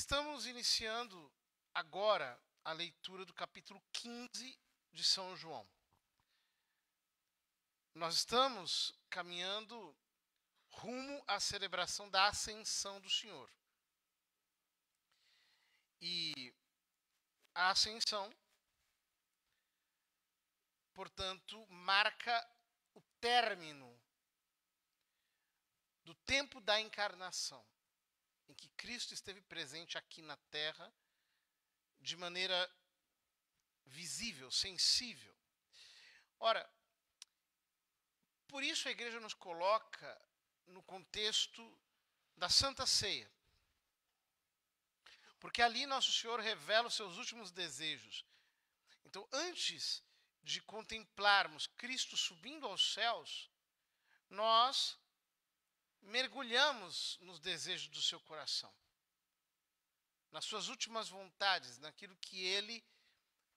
Estamos iniciando agora a leitura do capítulo 15 de São João. Nós estamos caminhando rumo à celebração da ascensão do Senhor. E a ascensão, portanto, marca o término do tempo da encarnação em que Cristo esteve presente aqui na terra de maneira visível, sensível. Ora, por isso a igreja nos coloca no contexto da Santa Ceia. Porque ali nosso Senhor revela os seus últimos desejos. Então, antes de contemplarmos Cristo subindo aos céus, nós mergulhamos nos desejos do seu coração, nas suas últimas vontades, naquilo que ele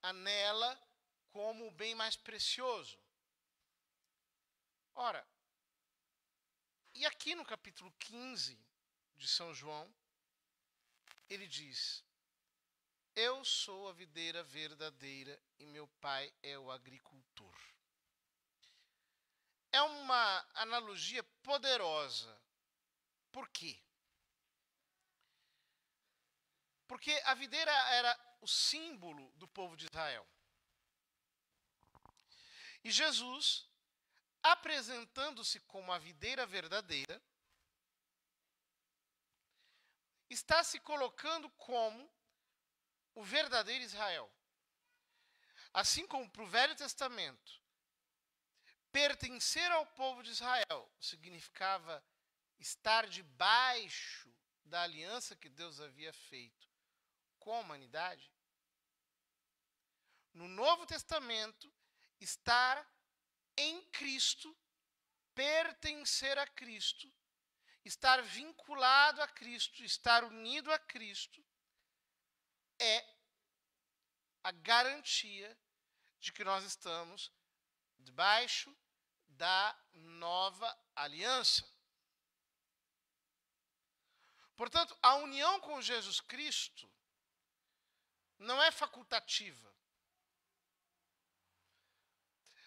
anela como o bem mais precioso. Ora, e aqui no capítulo 15 de São João, ele diz: Eu sou a videira verdadeira e meu pai é o agricultor é uma analogia poderosa. Por quê? Porque a videira era o símbolo do povo de Israel. E Jesus, apresentando-se como a videira verdadeira, está se colocando como o verdadeiro Israel. Assim como para o Velho Testamento, Pertencer ao povo de Israel significava estar debaixo da aliança que Deus havia feito com a humanidade. No Novo Testamento, estar em Cristo, pertencer a Cristo, estar vinculado a Cristo, estar unido a Cristo, é a garantia de que nós estamos debaixo da nova aliança. Portanto, a união com Jesus Cristo não é facultativa.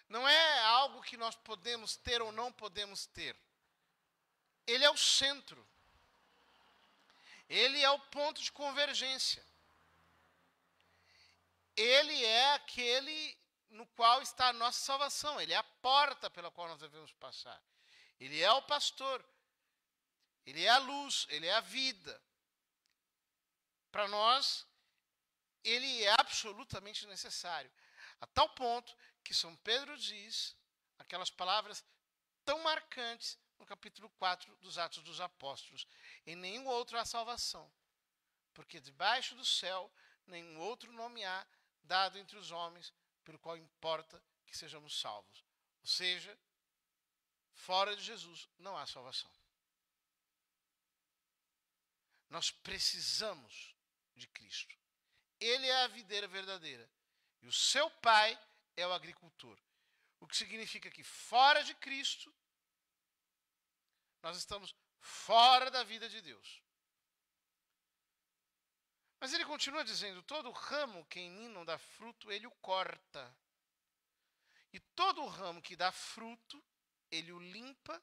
Não é algo que nós podemos ter ou não podemos ter. Ele é o centro. Ele é o ponto de convergência. Ele é aquele no qual está a nossa salvação, ele é a porta pela qual nós devemos passar. Ele é o pastor, ele é a luz, ele é a vida. Para nós, ele é absolutamente necessário. A tal ponto que São Pedro diz aquelas palavras tão marcantes no capítulo 4 dos Atos dos Apóstolos: Em nenhum outro há salvação, porque debaixo do céu nenhum outro nome há dado entre os homens pelo qual importa que sejamos salvos. Ou seja, fora de Jesus não há salvação. Nós precisamos de Cristo. Ele é a videira verdadeira e o seu pai é o agricultor. O que significa que fora de Cristo nós estamos fora da vida de Deus. Mas ele continua dizendo: todo ramo que em mim não dá fruto, ele o corta. E todo ramo que dá fruto, ele o limpa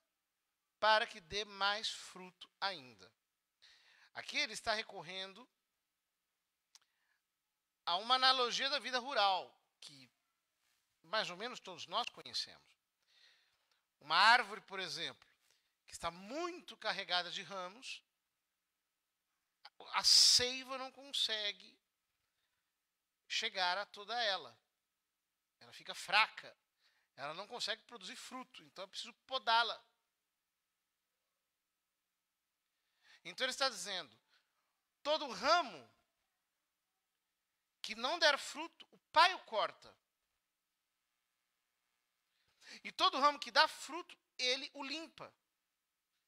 para que dê mais fruto ainda. Aqui ele está recorrendo a uma analogia da vida rural, que mais ou menos todos nós conhecemos. Uma árvore, por exemplo, que está muito carregada de ramos, a seiva não consegue chegar a toda ela. Ela fica fraca. Ela não consegue produzir fruto. Então é preciso podá-la. Então ele está dizendo: todo ramo que não der fruto, o pai o corta. E todo ramo que dá fruto, ele o limpa.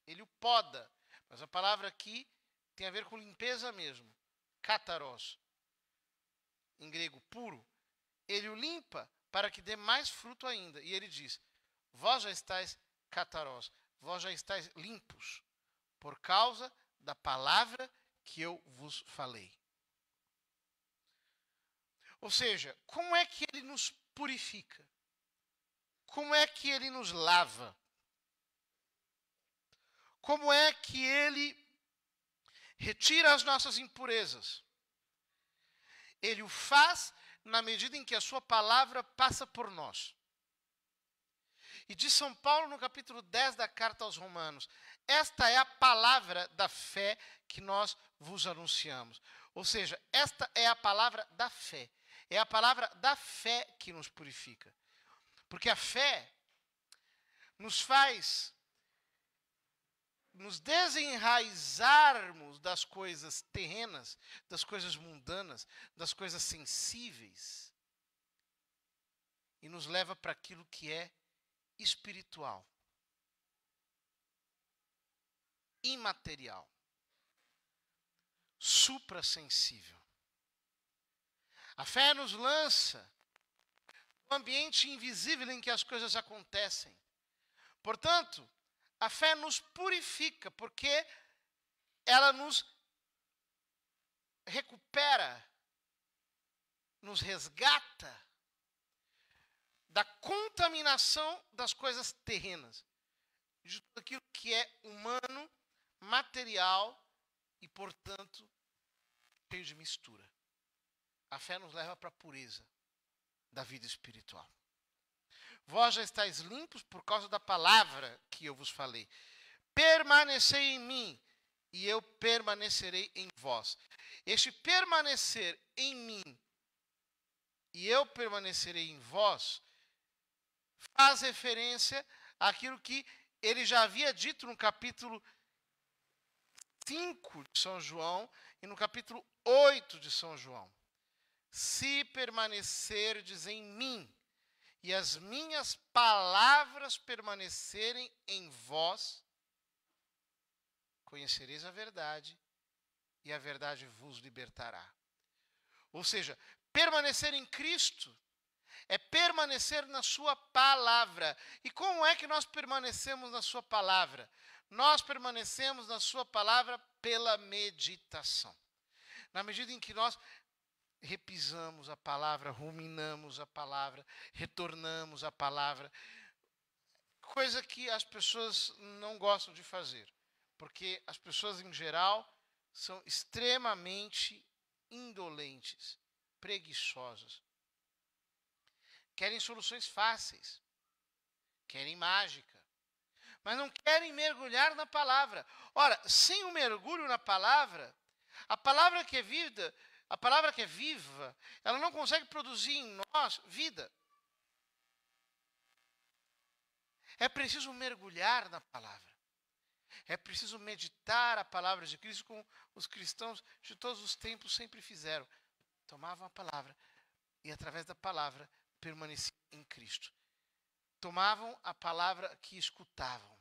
Ele o poda. Mas a palavra aqui tem a ver com limpeza mesmo. Cátaros, em grego puro. Ele o limpa para que dê mais fruto ainda. E ele diz: Vós já estáis cátaros, vós já estáis limpos, por causa da palavra que eu vos falei. Ou seja, como é que ele nos purifica? Como é que ele nos lava? Como é que ele retira as nossas impurezas. Ele o faz na medida em que a sua palavra passa por nós. E diz São Paulo no capítulo 10 da carta aos Romanos: Esta é a palavra da fé que nós vos anunciamos. Ou seja, esta é a palavra da fé. É a palavra da fé que nos purifica. Porque a fé nos faz nos desenraizarmos das coisas terrenas, das coisas mundanas, das coisas sensíveis, e nos leva para aquilo que é espiritual, imaterial, suprassensível. A fé nos lança no ambiente invisível em que as coisas acontecem. Portanto, a fé nos purifica, porque ela nos recupera, nos resgata da contaminação das coisas terrenas, de tudo aquilo que é humano, material e, portanto, cheio de mistura. A fé nos leva para a pureza da vida espiritual. Vós já estáis limpos por causa da palavra que eu vos falei. Permanecei em mim e eu permanecerei em vós. Este permanecer em mim e eu permanecerei em vós faz referência àquilo que ele já havia dito no capítulo 5 de São João e no capítulo 8 de São João. Se permanecerdes em mim e as minhas palavras permanecerem em vós, conhecereis a verdade, e a verdade vos libertará. Ou seja, permanecer em Cristo é permanecer na Sua palavra. E como é que nós permanecemos na Sua palavra? Nós permanecemos na Sua palavra pela meditação. Na medida em que nós repisamos a palavra, ruminamos a palavra, retornamos a palavra. Coisa que as pessoas não gostam de fazer, porque as pessoas em geral são extremamente indolentes, preguiçosas. Querem soluções fáceis, querem mágica, mas não querem mergulhar na palavra. Ora, sem o mergulho na palavra, a palavra que é vida a palavra que é viva, ela não consegue produzir em nós vida. É preciso mergulhar na palavra. É preciso meditar a palavra de Cristo, como os cristãos de todos os tempos sempre fizeram. Tomavam a palavra e, através da palavra, permaneciam em Cristo. Tomavam a palavra que escutavam.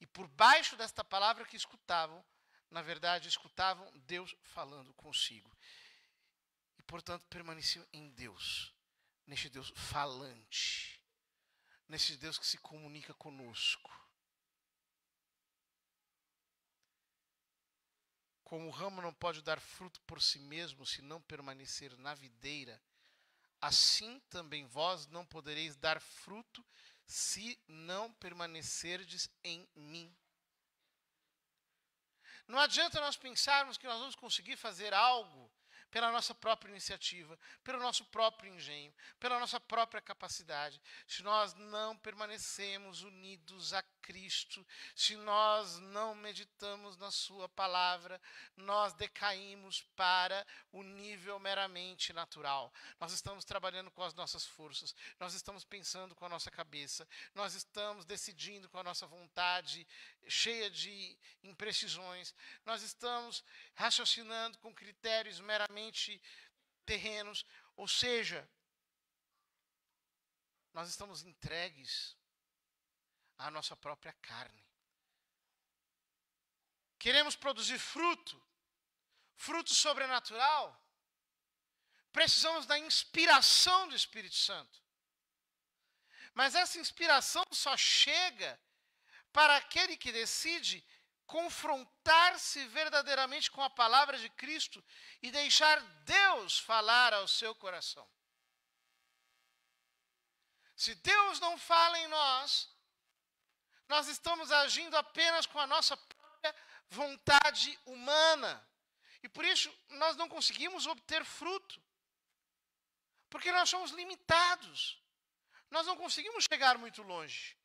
E por baixo desta palavra que escutavam, na verdade, escutavam Deus falando consigo. E, portanto, permaneciam em Deus, neste Deus falante, neste Deus que se comunica conosco. Como o ramo não pode dar fruto por si mesmo se não permanecer na videira, assim também vós não podereis dar fruto se não permanecerdes em mim. Não adianta nós pensarmos que nós vamos conseguir fazer algo pela nossa própria iniciativa, pelo nosso próprio engenho, pela nossa própria capacidade, se nós não permanecemos unidos a Cristo, se nós não meditamos na Sua palavra, nós decaímos para o nível meramente natural. Nós estamos trabalhando com as nossas forças, nós estamos pensando com a nossa cabeça, nós estamos decidindo com a nossa vontade cheia de imprecisões, nós estamos raciocinando com critérios meramente terrenos, ou seja, nós estamos entregues à nossa própria carne. Queremos produzir fruto, fruto sobrenatural. Precisamos da inspiração do Espírito Santo. Mas essa inspiração só chega para aquele que decide confrontar-se verdadeiramente com a palavra de Cristo e deixar Deus falar ao seu coração. Se Deus não fala em nós, nós estamos agindo apenas com a nossa própria vontade humana. E por isso nós não conseguimos obter fruto. Porque nós somos limitados. Nós não conseguimos chegar muito longe.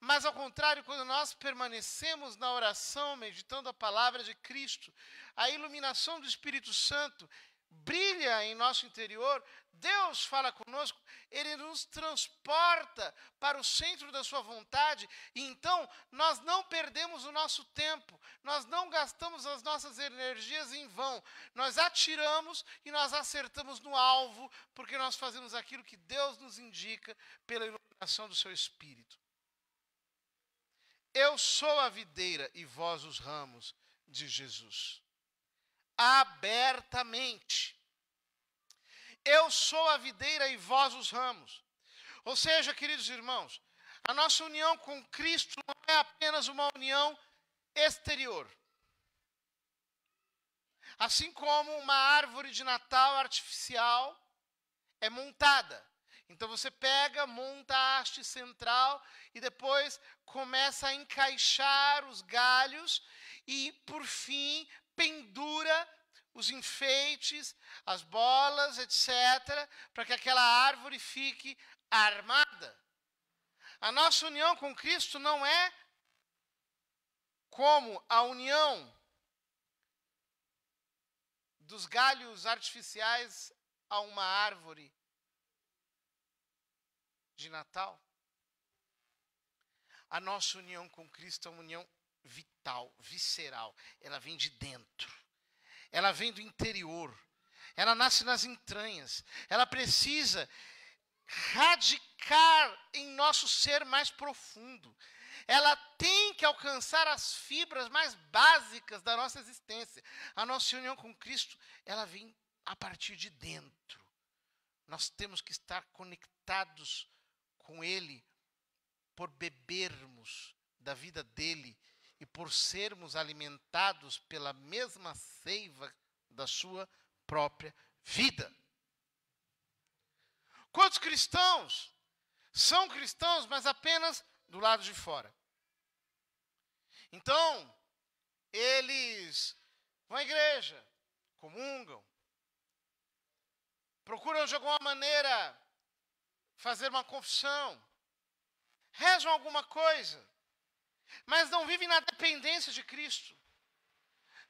Mas ao contrário, quando nós permanecemos na oração, meditando a palavra de Cristo, a iluminação do Espírito Santo brilha em nosso interior, Deus fala conosco, ele nos transporta para o centro da sua vontade, e então nós não perdemos o nosso tempo, nós não gastamos as nossas energias em vão. Nós atiramos e nós acertamos no alvo, porque nós fazemos aquilo que Deus nos indica pela iluminação do seu espírito. Eu sou a videira e vós os ramos de Jesus. Abertamente. Eu sou a videira e vós os ramos. Ou seja, queridos irmãos, a nossa união com Cristo não é apenas uma união exterior. Assim como uma árvore de Natal artificial é montada. Então você pega, monta a haste central e depois começa a encaixar os galhos e, por fim, pendura os enfeites, as bolas, etc., para que aquela árvore fique armada. A nossa união com Cristo não é como a união dos galhos artificiais a uma árvore de Natal. A nossa união com Cristo é uma união vital, visceral. Ela vem de dentro. Ela vem do interior. Ela nasce nas entranhas. Ela precisa radicar em nosso ser mais profundo. Ela tem que alcançar as fibras mais básicas da nossa existência. A nossa união com Cristo, ela vem a partir de dentro. Nós temos que estar conectados com Ele por bebermos da vida dele e por sermos alimentados pela mesma seiva da sua própria vida. Quantos cristãos são cristãos, mas apenas do lado de fora? Então, eles vão à igreja, comungam, procuram de alguma maneira fazer uma confissão, rezam alguma coisa, mas não vivem na dependência de Cristo.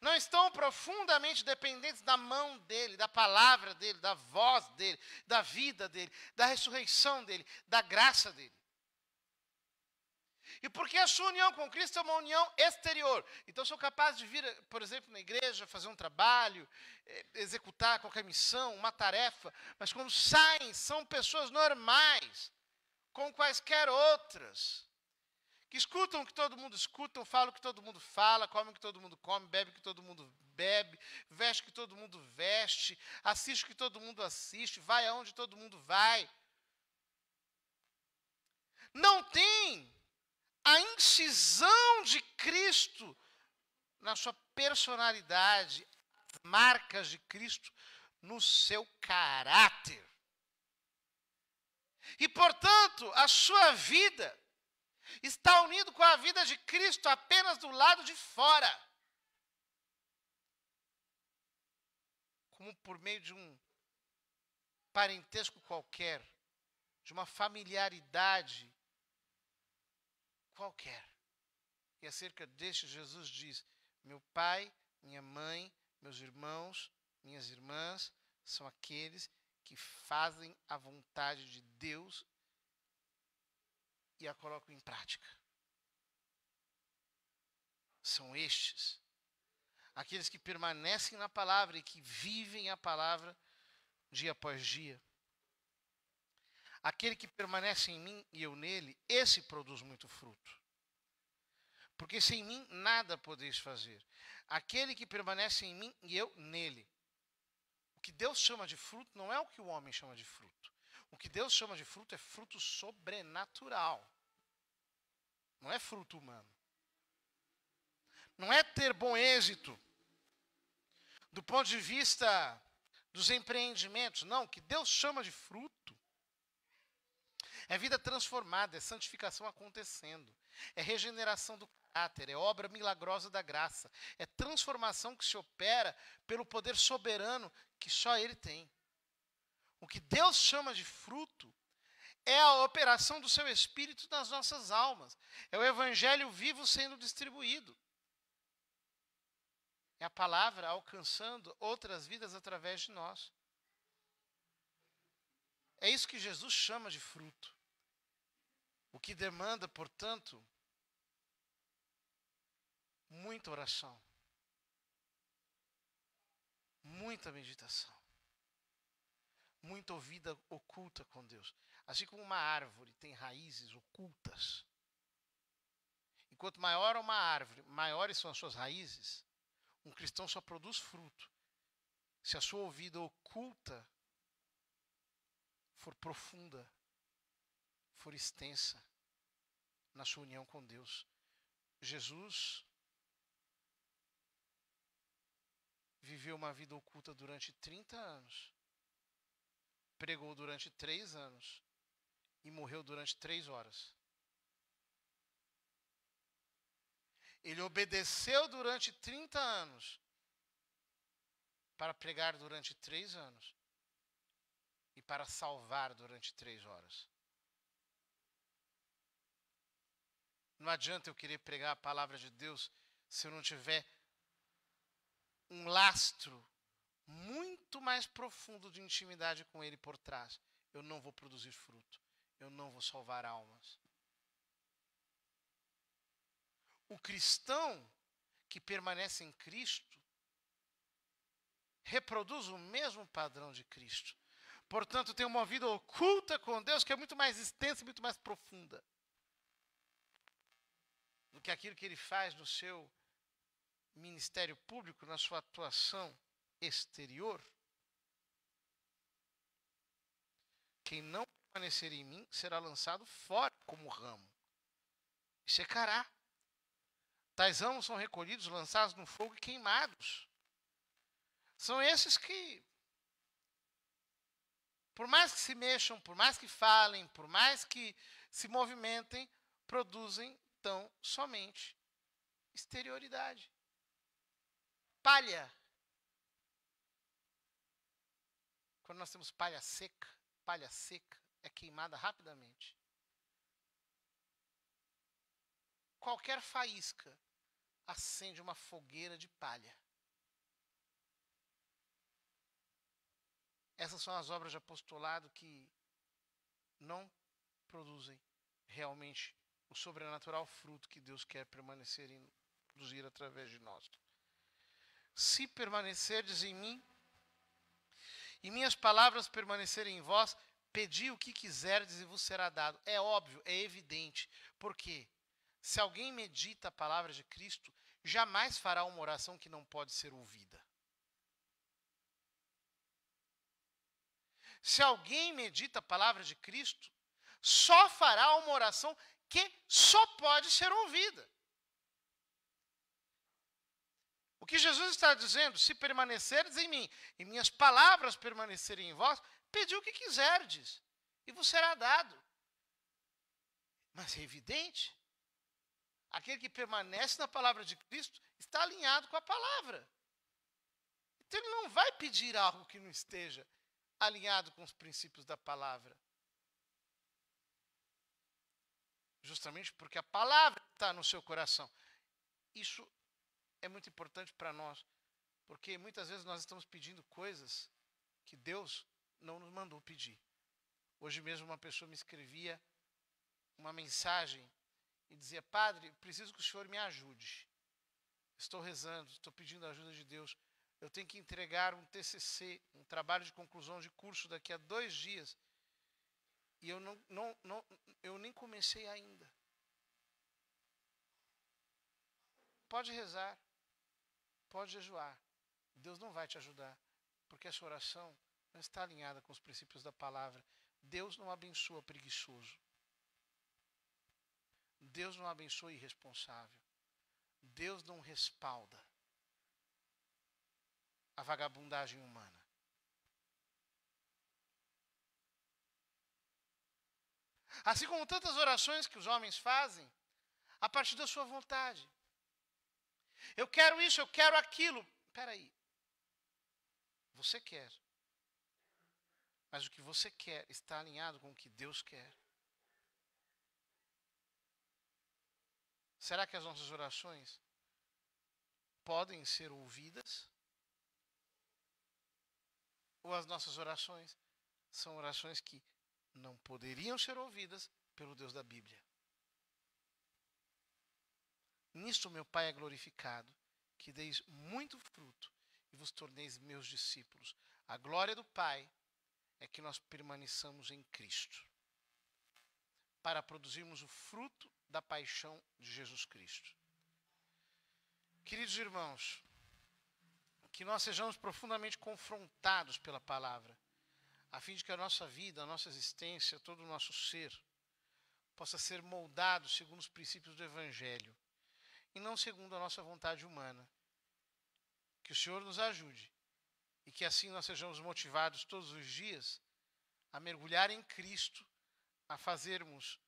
Não estão profundamente dependentes da mão dele, da palavra dele, da voz dele, da vida dele, da ressurreição dele, da graça dele. E porque a sua união com Cristo é uma união exterior. Então, sou capaz de vir, por exemplo, na igreja, fazer um trabalho, eh, executar qualquer missão, uma tarefa, mas quando saem, são pessoas normais, com quaisquer outras, que escutam o que todo mundo escuta, falam o que todo mundo fala, comem o que todo mundo come, bebe o que todo mundo bebe, veste o que todo mundo veste, assiste o que todo mundo assiste, vai aonde todo mundo vai. Não tem a incisão de Cristo na sua personalidade, marcas de Cristo no seu caráter. E, portanto, a sua vida está unido com a vida de Cristo apenas do lado de fora. Como por meio de um parentesco qualquer, de uma familiaridade qualquer. E acerca deste, Jesus diz: Meu pai, minha mãe, meus irmãos, minhas irmãs são aqueles que fazem a vontade de Deus e a colocam em prática. São estes aqueles que permanecem na palavra e que vivem a palavra dia após dia. Aquele que permanece em mim e eu nele, esse produz muito fruto. Porque sem mim nada podeis fazer. Aquele que permanece em mim e eu nele que Deus chama de fruto não é o que o homem chama de fruto. O que Deus chama de fruto é fruto sobrenatural. Não é fruto humano. Não é ter bom êxito do ponto de vista dos empreendimentos. Não, o que Deus chama de fruto é vida transformada, é santificação acontecendo, é regeneração do caráter, é obra milagrosa da graça, é transformação que se opera pelo poder soberano que só ele tem. O que Deus chama de fruto é a operação do seu espírito nas nossas almas. É o evangelho vivo sendo distribuído. É a palavra alcançando outras vidas através de nós. É isso que Jesus chama de fruto. O que demanda, portanto, muita oração muita meditação, muita ouvida oculta com Deus. Assim como uma árvore tem raízes ocultas. Enquanto maior é uma árvore, maiores são as suas raízes, um cristão só produz fruto se a sua ouvida oculta for profunda, for extensa na sua união com Deus. Jesus viveu uma vida oculta durante 30 anos, pregou durante 3 anos e morreu durante 3 horas. Ele obedeceu durante 30 anos para pregar durante 3 anos e para salvar durante 3 horas. Não adianta eu querer pregar a palavra de Deus se eu não tiver um lastro muito mais profundo de intimidade com Ele por trás, eu não vou produzir fruto, eu não vou salvar almas. O cristão que permanece em Cristo reproduz o mesmo padrão de Cristo. Portanto, tem uma vida oculta com Deus que é muito mais extensa e muito mais profunda do que aquilo que ele faz no seu Ministério Público na sua atuação exterior, quem não permanecer em mim será lançado fora como ramo e secará. Tais ramos são recolhidos, lançados no fogo e queimados. São esses que, por mais que se mexam, por mais que falem, por mais que se movimentem, produzem tão somente exterioridade palha. Quando nós temos palha seca, palha seca é queimada rapidamente. Qualquer faísca acende uma fogueira de palha. Essas são as obras de apostolado que não produzem realmente o sobrenatural fruto que Deus quer permanecer e produzir através de nós. Se permanecerdes em mim e minhas palavras permanecerem em vós, pedi o que quiserdes e vos será dado. É óbvio, é evidente. porque Se alguém medita a palavra de Cristo, jamais fará uma oração que não pode ser ouvida. Se alguém medita a palavra de Cristo, só fará uma oração que só pode ser ouvida. O que Jesus está dizendo, se permaneceres em mim e minhas palavras permanecerem em vós, pedi o que quiserdes e vos será dado. Mas é evidente, aquele que permanece na palavra de Cristo está alinhado com a palavra. Então ele não vai pedir algo que não esteja alinhado com os princípios da palavra. Justamente porque a palavra está no seu coração. Isso é muito importante para nós, porque muitas vezes nós estamos pedindo coisas que Deus não nos mandou pedir. Hoje mesmo uma pessoa me escrevia uma mensagem e dizia: Padre, preciso que o senhor me ajude. Estou rezando, estou pedindo a ajuda de Deus. Eu tenho que entregar um TCC, um trabalho de conclusão de curso daqui a dois dias. E eu, não, não, não eu nem comecei ainda. Pode rezar pode jejuar. Deus não vai te ajudar, porque essa oração não está alinhada com os princípios da palavra. Deus não abençoa preguiçoso. Deus não abençoa irresponsável. Deus não respalda a vagabundagem humana. Assim como tantas orações que os homens fazem a partir da sua vontade. Eu quero isso, eu quero aquilo. Espera aí. Você quer. Mas o que você quer está alinhado com o que Deus quer. Será que as nossas orações podem ser ouvidas? Ou as nossas orações são orações que não poderiam ser ouvidas pelo Deus da Bíblia? Nisto meu Pai é glorificado, que deis muito fruto e vos torneis meus discípulos. A glória do Pai é que nós permaneçamos em Cristo, para produzirmos o fruto da paixão de Jesus Cristo. Queridos irmãos, que nós sejamos profundamente confrontados pela palavra, a fim de que a nossa vida, a nossa existência, todo o nosso ser possa ser moldado segundo os princípios do Evangelho e não segundo a nossa vontade humana. Que o Senhor nos ajude e que assim nós sejamos motivados todos os dias a mergulhar em Cristo, a fazermos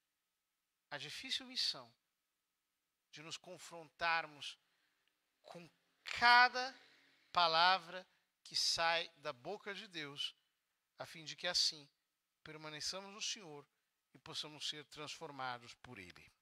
a difícil missão de nos confrontarmos com cada palavra que sai da boca de Deus, a fim de que assim permaneçamos no Senhor e possamos ser transformados por Ele.